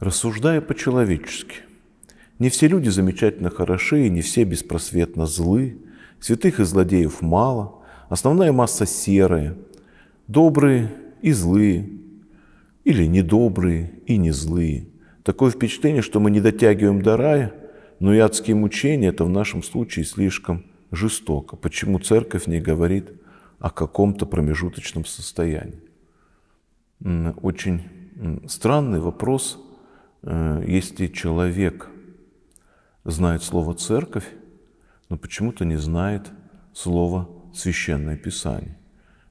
Рассуждая по-человечески, не все люди замечательно хороши, и не все беспросветно злы, святых и злодеев мало, основная масса серая, добрые и злые, или недобрые и не злые. Такое впечатление, что мы не дотягиваем до рая, но и адские мучения – это в нашем случае слишком жестоко. Почему церковь не говорит о каком-то промежуточном состоянии? Очень странный вопрос – Э, если человек знает слово «церковь», но почему-то не знает слово «священное писание».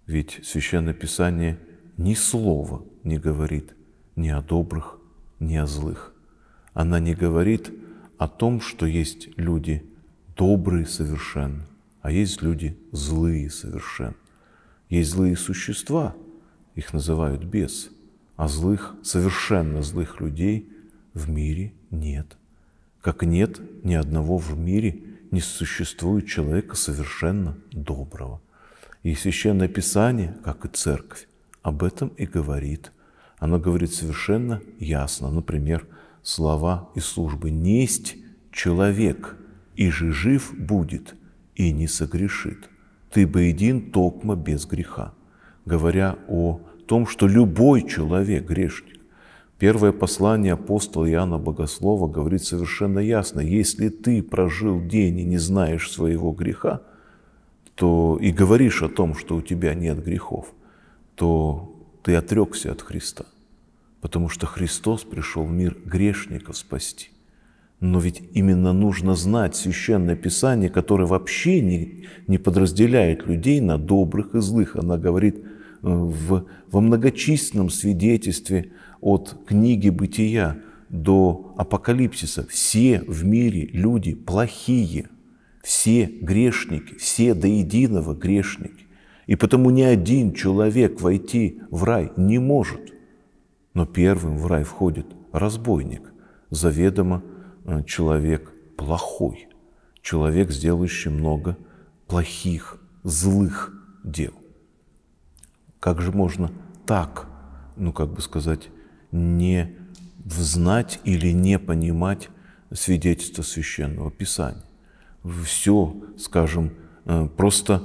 Ведь священное писание ни слова не говорит ни о добрых, ни о злых. Она не говорит о том, что есть люди добрые совершенно, а есть люди злые совершенно. Есть злые существа, их называют бес, а злых, совершенно злых людей – в мире нет. Как нет ни одного в мире, не существует человека совершенно доброго. И Священное Писание, как и Церковь, об этом и говорит. Оно говорит совершенно ясно. Например, слова и службы «Несть человек, и же жив будет, и не согрешит. Ты бы един токма без греха», говоря о том, что любой человек грешник, Первое послание апостола Иоанна Богослова говорит совершенно ясно, если ты прожил день и не знаешь своего греха, то и говоришь о том, что у тебя нет грехов, то ты отрекся от Христа, потому что Христос пришел в мир грешников спасти. Но ведь именно нужно знать Священное Писание, которое вообще не, не подразделяет людей на добрых и злых. Она говорит э, в, во многочисленном свидетельстве – от книги «Бытия» до апокалипсиса, все в мире люди плохие, все грешники, все до единого грешники. И потому ни один человек войти в рай не может. Но первым в рай входит разбойник, заведомо э, человек плохой, человек, сделающий много плохих, злых дел. Как же можно так, ну как бы сказать, не взнать или не понимать свидетельство священного писания. Все, скажем, э, просто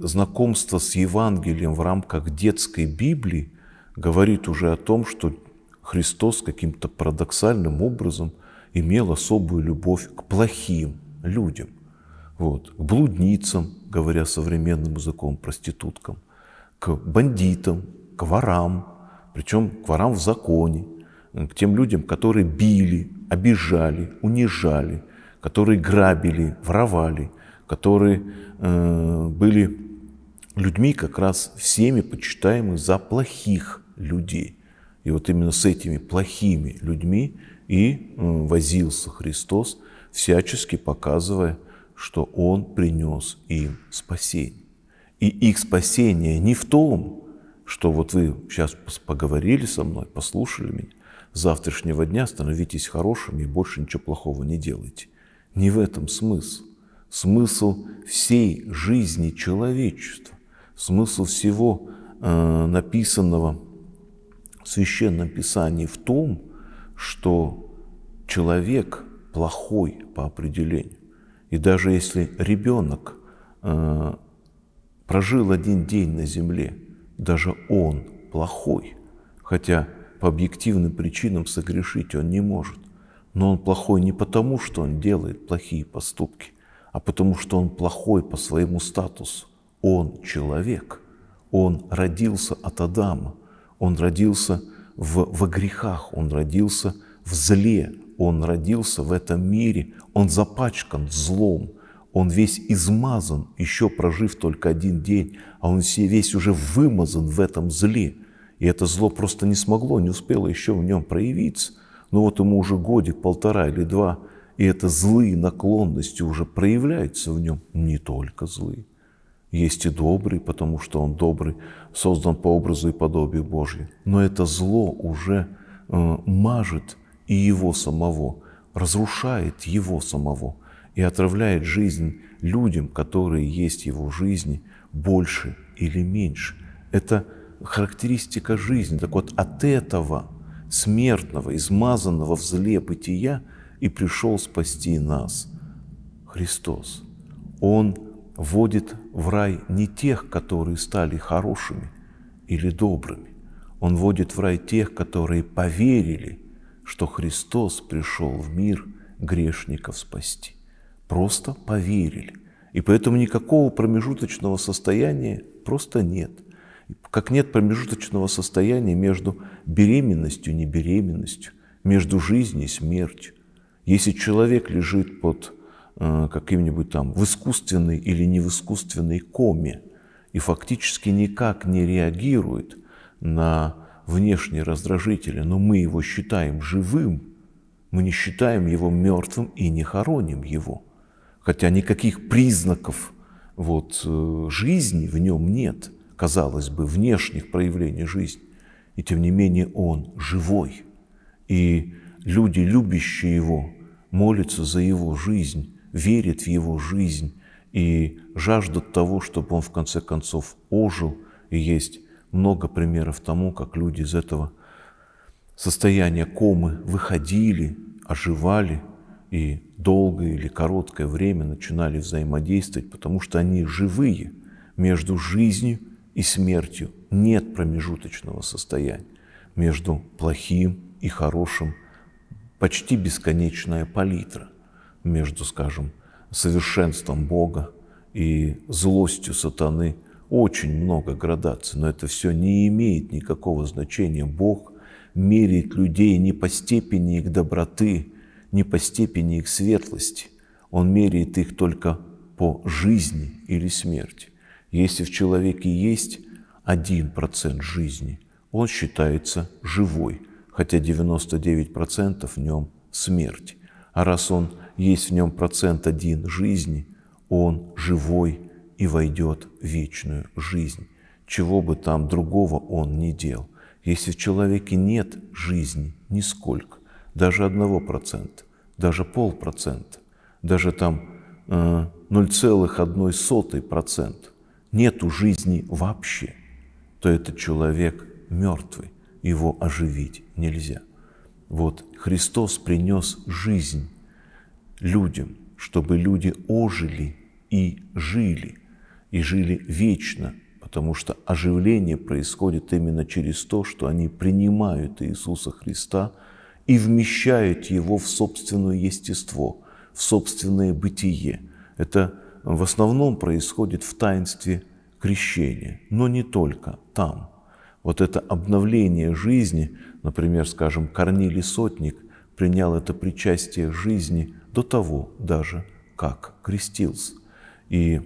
знакомство с Евангелием в рамках детской Библии говорит уже о том, что Христос каким-то парадоксальным образом имел особую любовь к плохим людям, вот, к блудницам, говоря современным языком, проституткам, к бандитам, к ворам, причем к ворам в законе, к тем людям, которые били, обижали, унижали, которые грабили, воровали, которые э, были людьми как раз всеми почитаемы за плохих людей. И вот именно с этими плохими людьми и э, возился Христос, всячески показывая, что Он принес им спасение. И их спасение не в том, что вот вы сейчас поговорили со мной, послушали меня, с завтрашнего дня становитесь хорошими и больше ничего плохого не делайте. Не в этом смысл. Смысл всей жизни человечества, смысл всего э, написанного в Священном Писании в том, что человек плохой по определению. И даже если ребенок э, прожил один день на земле – даже он плохой, хотя по объективным причинам согрешить он не может. Но он плохой не потому, что он делает плохие поступки, а потому что он плохой по своему статусу. Он человек, он родился от Адама, он родился в, во грехах, он родился в зле, он родился в этом мире, он запачкан злом – он весь измазан, еще прожив только один день, а он весь уже вымазан в этом зле. И это зло просто не смогло, не успело еще в нем проявиться. Но вот ему уже годик, полтора или два, и это злые наклонности уже проявляются в нем, не только злые. Есть и добрый, потому что он добрый, создан по образу и подобию Божьему. Но это зло уже э, мажет и его самого, разрушает его самого – и отравляет жизнь людям, которые есть в его жизни, больше или меньше. Это характеристика жизни. Так вот, от этого смертного, измазанного в зле бытия и пришел спасти нас Христос. Он вводит в рай не тех, которые стали хорошими или добрыми. Он вводит в рай тех, которые поверили, что Христос пришел в мир грешников спасти. Просто поверили. И поэтому никакого промежуточного состояния просто нет. Как нет промежуточного состояния между беременностью и небеременностью, между жизнью и смертью. Если человек лежит под э, каким-нибудь там в искусственной или не в искусственной коме и фактически никак не реагирует на внешние раздражители, но мы его считаем живым, мы не считаем его мертвым и не хороним его – хотя никаких признаков вот, э, жизни в нем нет, казалось бы, внешних проявлений жизни. И тем не менее он живой. И люди, любящие его, молятся за его жизнь, верят в его жизнь и жаждут того, чтобы он в конце концов ожил. И есть много примеров тому, как люди из этого состояния комы выходили, оживали – и долгое или короткое время начинали взаимодействовать, потому что они живые между жизнью и смертью. Нет промежуточного состояния между плохим и хорошим. Почти бесконечная палитра между, скажем, совершенством Бога и злостью сатаны. Очень много градаций, но это все не имеет никакого значения. Бог меряет людей не по степени их доброты, не по степени их светлости, он меряет их только по жизни или смерти. Если в человеке есть 1% жизни, он считается живой, хотя 99% в нем смерть. А раз он есть в нем процент один жизни, он живой и войдет в вечную жизнь. Чего бы там другого он ни делал. Если в человеке нет жизни, нисколько, даже 1%, даже полпроцента, даже там 0,01%, э, нету жизни вообще, то этот человек мертвый, его оживить нельзя. Вот Христос принес жизнь людям, чтобы люди ожили и жили, и жили вечно, потому что оживление происходит именно через то, что они принимают Иисуса Христа – и вмещает его в собственное естество, в собственное бытие. Это в основном происходит в таинстве крещения, но не только там. Вот это обновление жизни, например, скажем, Корнилий Сотник принял это причастие жизни до того даже, как крестился. И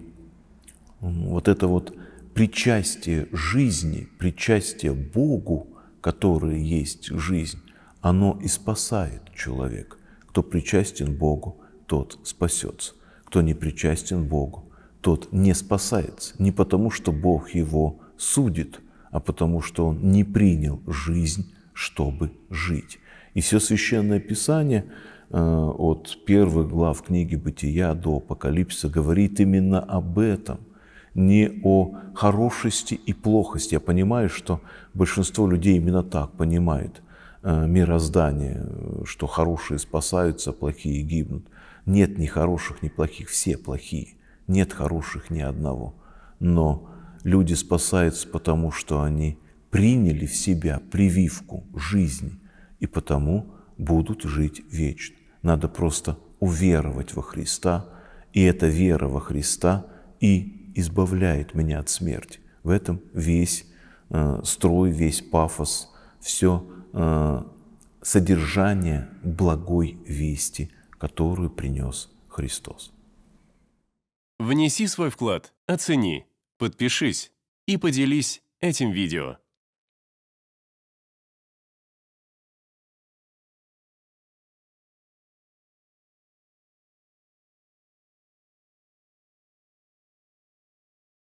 вот это вот причастие жизни, причастие Богу, который есть жизнь, оно и спасает человека. Кто причастен Богу, тот спасется. Кто не причастен Богу, тот не спасается. Не потому, что Бог его судит, а потому, что он не принял жизнь, чтобы жить. И все священное писание э, от первых глав книги Бытия до Апокалипсиса говорит именно об этом, не о хорошести и плохости. Я понимаю, что большинство людей именно так понимает Э, мироздание, что хорошие спасаются, плохие гибнут. Нет ни хороших, ни плохих, все плохие. Нет хороших ни одного. Но люди спасаются, потому что они приняли в себя прививку жизни и потому будут жить вечно. Надо просто уверовать во Христа, и эта вера во Христа и избавляет меня от смерти. В этом весь э, строй, весь пафос, все – Э, содержание благой вести, которую принес Христос. Внеси свой вклад, оцени, подпишись и поделись этим видео.